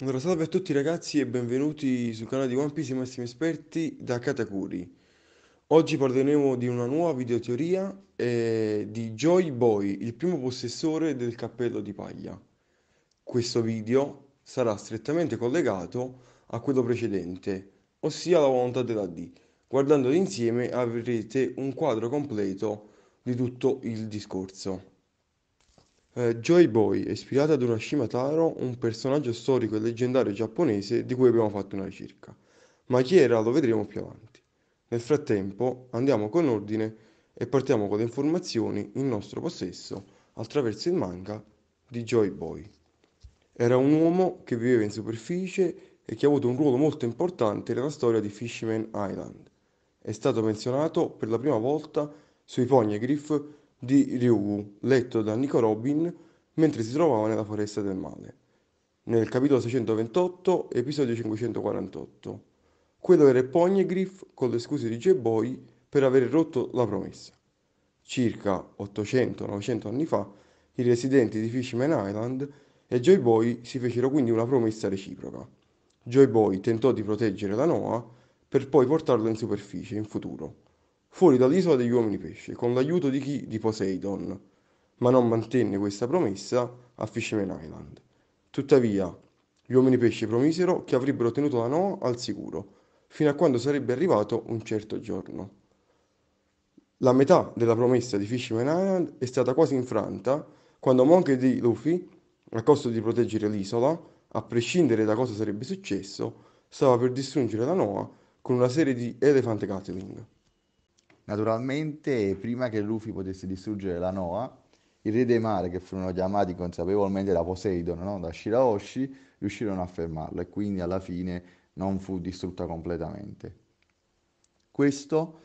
Allora, salve a tutti ragazzi e benvenuti sul canale di One Piece i massimi esperti da Katakuri. Oggi parleremo di una nuova videoteoria eh, di Joy Boy, il primo possessore del cappello di paglia. Questo video sarà strettamente collegato a quello precedente, ossia la volontà della D. Guardandoli insieme avrete un quadro completo di tutto il discorso. Eh, Joy Boy è ispirata ad Urashima Taro, un personaggio storico e leggendario giapponese di cui abbiamo fatto una ricerca. Ma chi era lo vedremo più avanti. Nel frattempo andiamo con ordine e partiamo con le informazioni in nostro possesso attraverso il manga di Joy Boy. Era un uomo che viveva in superficie e che ha avuto un ruolo molto importante nella storia di Fishman Island. È stato menzionato per la prima volta sui Griff di Ryugu, letto da Nico Robin mentre si trovava nella foresta del male, nel capitolo 628, episodio 548. Quello era il Pogniegriff con le scuse di Jeboy per aver rotto la promessa. Circa 800-900 anni fa, i residenti di Fishman Island e Joy Boy si fecero quindi una promessa reciproca. Joy Boy tentò di proteggere la Noah per poi portarla in superficie in futuro fuori dall'isola degli uomini pesce, con l'aiuto di chi? Di Poseidon, ma non mantenne questa promessa a Fisherman Island. Tuttavia, gli uomini pesce promisero che avrebbero tenuto la Noa al sicuro, fino a quando sarebbe arrivato un certo giorno. La metà della promessa di Fisherman Island è stata quasi infranta quando Monk e di Luffy, a costo di proteggere l'isola, a prescindere da cosa sarebbe successo, stava per distruggere la Noa con una serie di elephant gatling. Naturalmente, prima che Luffy potesse distruggere la Noa, i re dei mari, che furono chiamati consapevolmente da Poseidon, no? da Shiraoshi, riuscirono a fermarlo e quindi alla fine non fu distrutta completamente. Questo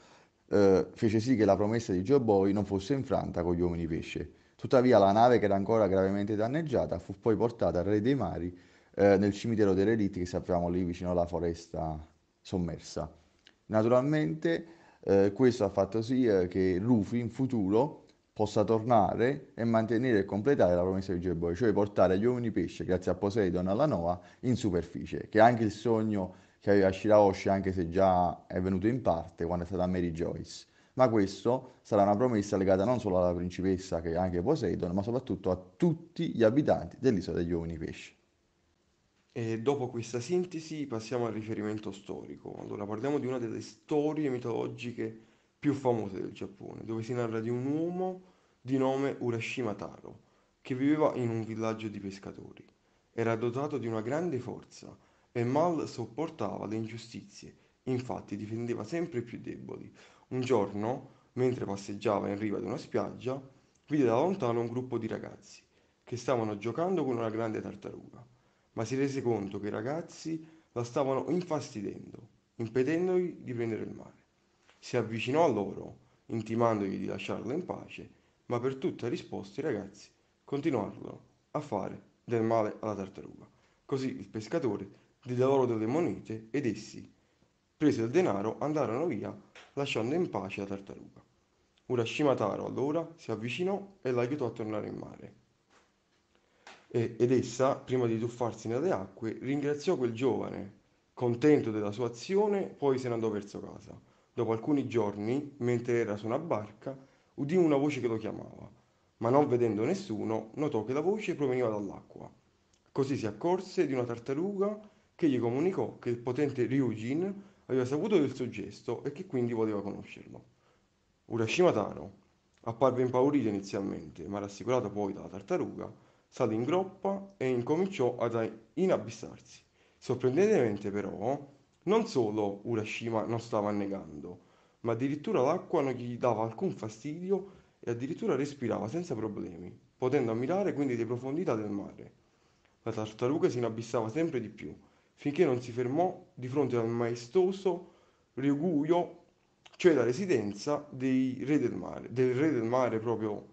eh, fece sì che la promessa di Joe Boy non fosse infranta con gli uomini pesce. Tuttavia la nave, che era ancora gravemente danneggiata, fu poi portata al re dei mari eh, nel cimitero dei relitti che sappiamo lì vicino alla foresta sommersa. Naturalmente eh, questo ha fatto sì eh, che Rufy in futuro possa tornare e mantenere e completare la promessa di Gerboy, cioè portare gli uomini pesce, grazie a Poseidon e alla Noa, in superficie, che è anche il sogno che aveva Shiraoshi, anche se già è venuto in parte quando è stata Mary Joyce. Ma questo sarà una promessa legata non solo alla principessa, che è anche Poseidon, ma soprattutto a tutti gli abitanti dell'isola degli uomini pesce. E dopo questa sintesi passiamo al riferimento storico. Allora parliamo di una delle storie mitologiche più famose del Giappone, dove si narra di un uomo di nome Urashima Taro, che viveva in un villaggio di pescatori. Era dotato di una grande forza e mal sopportava le ingiustizie, infatti difendeva sempre i più deboli. Un giorno, mentre passeggiava in riva di una spiaggia, vide da lontano un gruppo di ragazzi che stavano giocando con una grande tartaruga ma si rese conto che i ragazzi la stavano infastidendo, impedendogli di prendere il mare. Si avvicinò a loro, intimandogli di lasciarla in pace, ma per tutta risposta i ragazzi continuarono a fare del male alla tartaruga. Così il pescatore diede loro delle monete ed essi, preso il denaro, andarono via lasciando in pace la tartaruga. Urashimataro allora si avvicinò e l'aiutò a tornare in mare ed essa, prima di tuffarsi nelle acque, ringraziò quel giovane. Contento della sua azione, poi se ne andò verso casa. Dopo alcuni giorni, mentre era su una barca, udì una voce che lo chiamava, ma non vedendo nessuno, notò che la voce proveniva dall'acqua. Così si accorse di una tartaruga che gli comunicò che il potente Ryujin aveva saputo del suo gesto e che quindi voleva conoscerlo. Urashima Taro apparve impaurito inizialmente, ma rassicurato poi dalla tartaruga, salì in groppa e incominciò ad inabissarsi. Sorprendentemente però, non solo Urashima non stava annegando, ma addirittura l'acqua non gli dava alcun fastidio e addirittura respirava senza problemi, potendo ammirare quindi le profondità del mare. La tartaruga si inabissava sempre di più, finché non si fermò di fronte al maestoso Ryuguyo, cioè la residenza dei re del mare, del re del mare proprio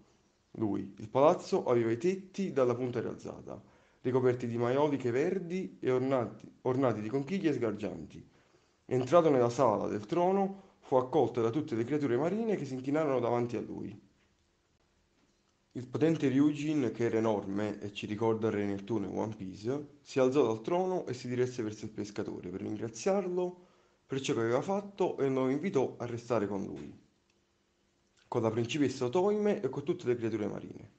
lui, il palazzo aveva i tetti dalla punta rialzata, ricoperti di maioliche verdi e ornati, ornati di conchiglie sgargianti. Entrato nella sala del trono, fu accolto da tutte le creature marine che si inchinarono davanti a lui. Il potente Ryujin, che era enorme e ci ricorda Re Nettuno in One Piece, si alzò dal trono e si diresse verso il pescatore per ringraziarlo per ciò che aveva fatto e lo invitò a restare con lui con la principessa Otoime e con tutte le creature marine.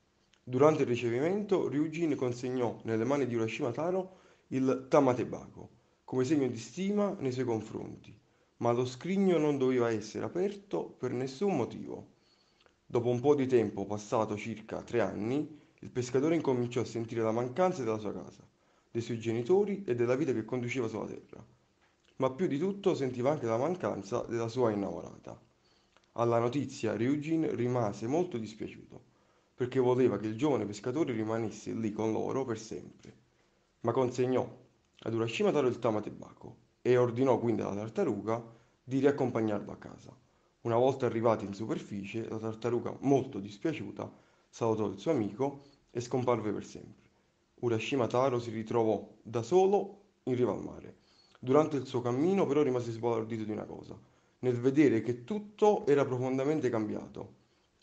Durante il ricevimento, Ryujin consegnò nelle mani di Urashima Taro il Tamatebago, come segno di stima nei suoi confronti, ma lo scrigno non doveva essere aperto per nessun motivo. Dopo un po' di tempo, passato circa tre anni, il pescatore incominciò a sentire la mancanza della sua casa, dei suoi genitori e della vita che conduceva sulla terra, ma più di tutto sentiva anche la mancanza della sua innamorata. Alla notizia Ryujin rimase molto dispiaciuto, perché voleva che il giovane pescatore rimanesse lì con loro per sempre, ma consegnò ad Urashima Taro il tamatebako e ordinò quindi alla tartaruga di riaccompagnarlo a casa. Una volta arrivati in superficie, la tartaruga, molto dispiaciuta, salutò il suo amico e scomparve per sempre. Urashima Taro si ritrovò da solo in riva al mare. Durante il suo cammino però rimase sbalordito di una cosa nel vedere che tutto era profondamente cambiato.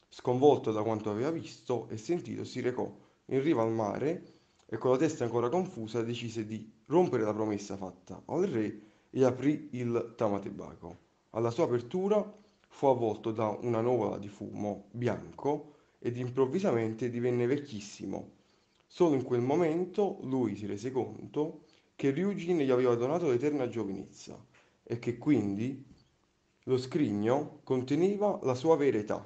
Sconvolto da quanto aveva visto e sentito, si recò in riva al mare e con la testa ancora confusa decise di rompere la promessa fatta al re e aprì il tamatebaco. Alla sua apertura fu avvolto da una nuvola di fumo bianco ed improvvisamente divenne vecchissimo. Solo in quel momento lui si rese conto che Ryujin gli aveva donato l'eterna giovinezza e che quindi lo scrigno conteneva la sua vera età.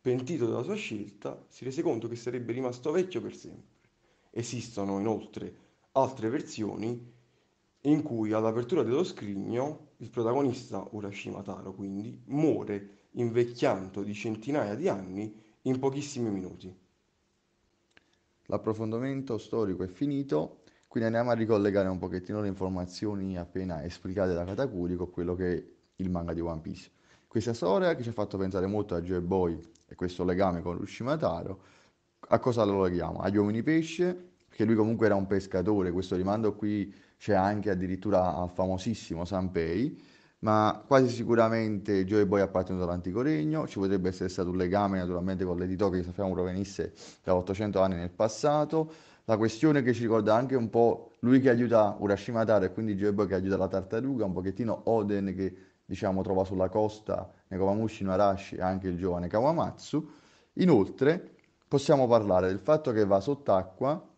Pentito della sua scelta, si rese conto che sarebbe rimasto vecchio per sempre. Esistono inoltre altre versioni in cui all'apertura dello scrigno il protagonista, Urashima Taro quindi, muore invecchiando di centinaia di anni in pochissimi minuti. L'approfondimento storico è finito, quindi andiamo a ricollegare un pochettino le informazioni appena esplicate da Katakuri con quello che il manga di One Piece. Questa storia che ci ha fatto pensare molto a Joe Boy e questo legame con Ushima a cosa lo leghiamo? Agli uomini pesce, che lui comunque era un pescatore, questo rimando qui c'è anche addirittura al famosissimo Sanpei, ma quasi sicuramente Joe Boy è appartenuto all'antico regno, ci potrebbe essere stato un legame naturalmente con l'Edito che sappiamo provenisse da 800 anni nel passato, la questione che ci ricorda anche un po' lui che aiuta Urashimataro e quindi Joe Boy che aiuta la tartaruga, un pochettino Oden che diciamo, trova sulla costa Nekomamushi Narashi e anche il giovane Kawamatsu. Inoltre possiamo parlare del fatto che va sott'acqua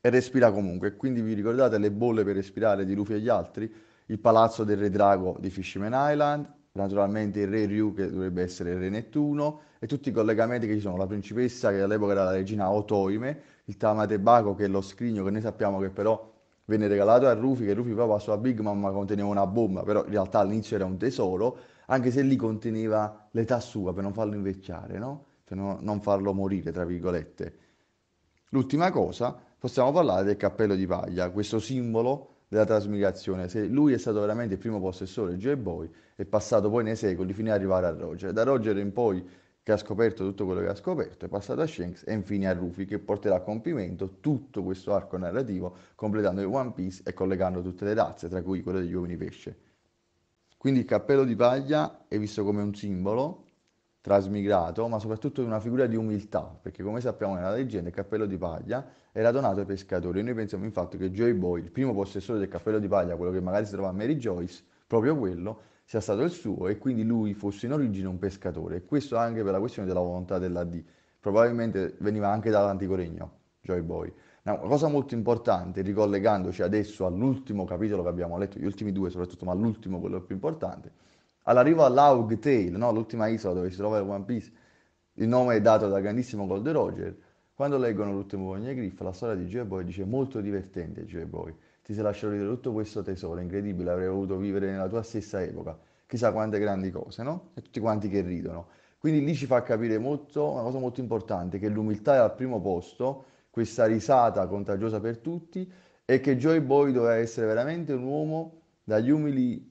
e respira comunque, quindi vi ricordate le bolle per respirare di Luffy e gli altri? Il palazzo del re drago di Fishman Island, naturalmente il re Ryu che dovrebbe essere il re Nettuno e tutti i collegamenti che ci sono, la principessa che all'epoca era la regina Otoime, il Tamatebaco che è lo scrigno che noi sappiamo che però venne regalato a Rufi, che Rufi poi passò a Big Mom ma conteneva una bomba, però in realtà all'inizio era un tesoro, anche se lì conteneva l'età sua per non farlo invecchiare, no? Per no, non farlo morire, tra virgolette. L'ultima cosa, possiamo parlare del cappello di paglia, questo simbolo della trasmigrazione. Se lui è stato veramente il primo possessore, Joe Boy, è passato poi nei secoli fino ad arrivare a Roger. Da Roger in poi che ha scoperto tutto quello che ha scoperto, è passato a Shanks e infine a Rufy che porterà a compimento tutto questo arco narrativo completando il One Piece e collegando tutte le razze, tra cui quella degli uomini pesce. Quindi il cappello di paglia è visto come un simbolo trasmigrato, ma soprattutto una figura di umiltà, perché come sappiamo nella leggenda il cappello di paglia era donato ai pescatori. Noi pensiamo infatti che Joy Boy, il primo possessore del cappello di paglia, quello che magari si trova a Mary Joyce, proprio quello, sia stato il suo e quindi lui fosse in origine un pescatore. E questo anche per la questione della volontà della D. Probabilmente veniva anche dall'antico regno, Joy Boy. Una cosa molto importante, ricollegandoci adesso all'ultimo capitolo che abbiamo letto, gli ultimi due soprattutto, ma l'ultimo quello più importante, all'arrivo all'Aug Tale, no? l'ultima isola dove si trova il One Piece, il nome è dato dal grandissimo Gold Roger, quando leggono l'ultimo Vogna Griff, la storia di Joy Boy dice molto divertente Joy Boy ti sei lasciato ridere tutto questo tesoro incredibile, avrei voluto vivere nella tua stessa epoca, chissà quante grandi cose, no? E tutti quanti che ridono. Quindi lì ci fa capire molto, una cosa molto importante, che l'umiltà è al primo posto, questa risata contagiosa per tutti, e che Joy Boy doveva essere veramente un uomo dagli umili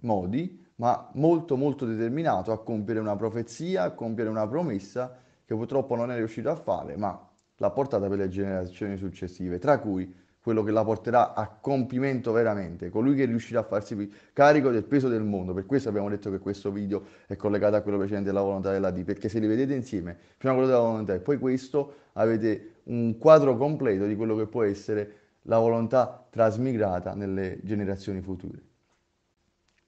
modi, ma molto molto determinato a compiere una profezia, a compiere una promessa che purtroppo non è riuscito a fare, ma l'ha portata per le generazioni successive, tra cui quello che la porterà a compimento veramente, colui che riuscirà a farsi carico del peso del mondo. Per questo abbiamo detto che questo video è collegato a quello precedente della volontà della D, perché se li vedete insieme, prima quello della volontà e poi questo, avete un quadro completo di quello che può essere la volontà trasmigrata nelle generazioni future.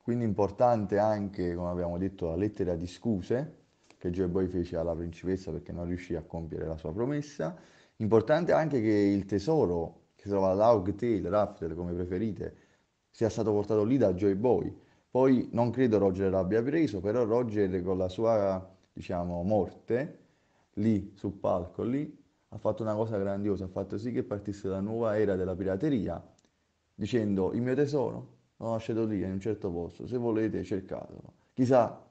Quindi importante anche, come abbiamo detto, la lettera di scuse che Boy fece alla principessa perché non riuscì a compiere la sua promessa. Importante anche che il tesoro si trova Laug Tail, Rafter come preferite, sia stato portato lì da Joy Boy. Poi non credo Roger l'abbia preso, però Roger con la sua, diciamo, morte lì sul palco lì ha fatto una cosa grandiosa, ha fatto sì che partisse la nuova era della pirateria dicendo il mio tesoro l'ho lasciato lì in un certo posto, se volete cercatelo. Chissà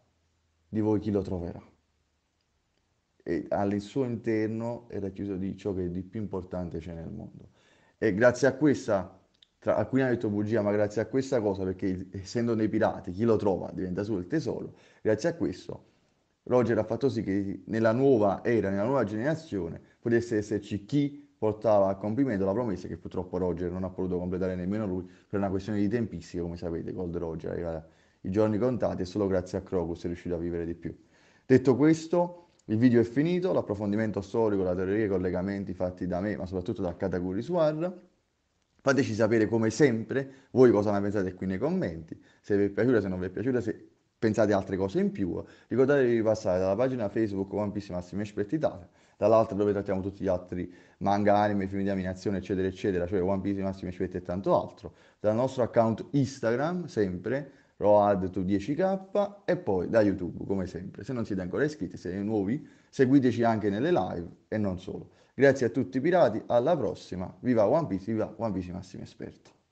di voi chi lo troverà. E al suo interno era chiuso di ciò che di più importante c'è nel mondo, e grazie a questa, tra, alcuni hanno detto bugia, ma grazie a questa cosa, perché essendo dei pirati, chi lo trova diventa solo il tesoro, grazie a questo Roger ha fatto sì che nella nuova era, nella nuova generazione, potesse esserci chi portava a compimento la promessa che purtroppo Roger non ha potuto completare nemmeno lui per una questione di tempistiche, come sapete, Gold Roger arriva i giorni contati e solo grazie a Crocus è riuscito a vivere di più. Detto questo, il video è finito, l'approfondimento storico, la teoria e i collegamenti fatti da me, ma soprattutto da Kataguri Suar. Fateci sapere come sempre voi cosa ne pensate qui nei commenti, se vi è piaciuta, se non vi è piaciuta, se pensate altre cose in più. Ricordatevi di passare dalla pagina Facebook One Piece Massimo Esperti Italia, dall'altra dove trattiamo tutti gli altri manga, anime, film di animazione, eccetera, eccetera, cioè One Piece Massimo Esperti e tanto altro, dal nostro account Instagram, sempre, lo add to 10k e poi da YouTube come sempre. Se non siete ancora iscritti, se siete nuovi, seguiteci anche nelle live e non solo. Grazie a tutti i pirati, alla prossima, viva One Piece, viva One Piece Massimo Esperto.